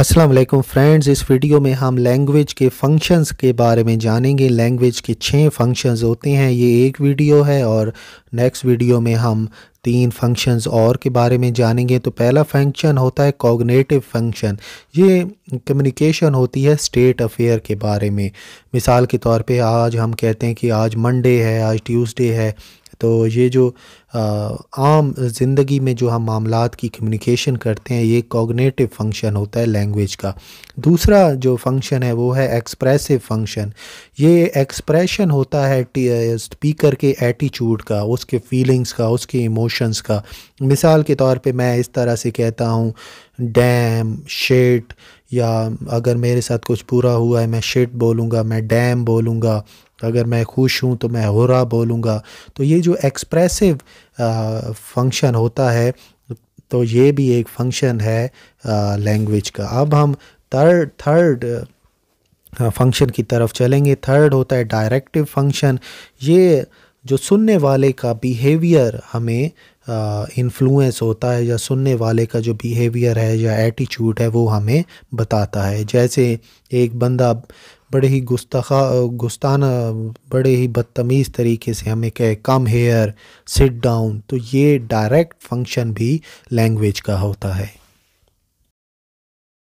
अस्सलाम वालेकुम फ्रेंड्स इस वीडियो में हम लैंग्वेज के फंक्शंस के बारे में जानेंगे लैंग्वेज के छः फंक्शंस होते हैं ये एक वीडियो है और नेक्स्ट वीडियो में हम तीन फंक्शंस और के बारे में जानेंगे तो पहला फंक्शन होता है कॉग्नेटिव फंक्शन ये कम्युनिकेशन होती है स्टेट अफेयर के बारे में मिसाल के तौर पे आज हम कहते हैं कि आज मंडे है आज ट्यूसडे है तो ये जो आ, आम ज़िंदगी में जो हम मामला की कम्युनिकेशन करते हैं ये कॉग्नेटिव फंक्शन होता है लैंग्वेज का दूसरा जो फंक्शन है वो है एक्सप्रेसिव फंक्शन ये एक्सप्रेशन होता है स्पीकर के एटीट्यूड का उसके फीलिंग्स का उसके इमोशंस का मिसाल के तौर पे मैं इस तरह से कहता हूँ डैम शेट या अगर मेरे साथ कुछ पूरा हुआ है मैं शेट बोलूँगा मैं डैम बोलूँगा तो अगर मैं खुश हूँ तो मैं हुरा बोलूँगा तो ये जो एक्सप्रेसिव फंक्शन होता है तो ये भी एक फंक्शन है लैंग्वेज का अब हम थर्ड थर्ड फंक्शन की तरफ चलेंगे थर्ड होता है डायरेक्टिव फंक्शन ये जो सुनने वाले का बिहेवियर हमें इन्फ्लुएंस होता है या सुनने वाले का जो बिहेवियर है या एटीट्यूड है वो हमें बताता है जैसे एक बंदा बड़े ही गुस्ताखा गुस्ताना बड़े ही बदतमीज़ तरीके से हमें कहे कम हेयर सिट डाउन तो ये डायरेक्ट फंक्शन भी लैंग्वेज का होता है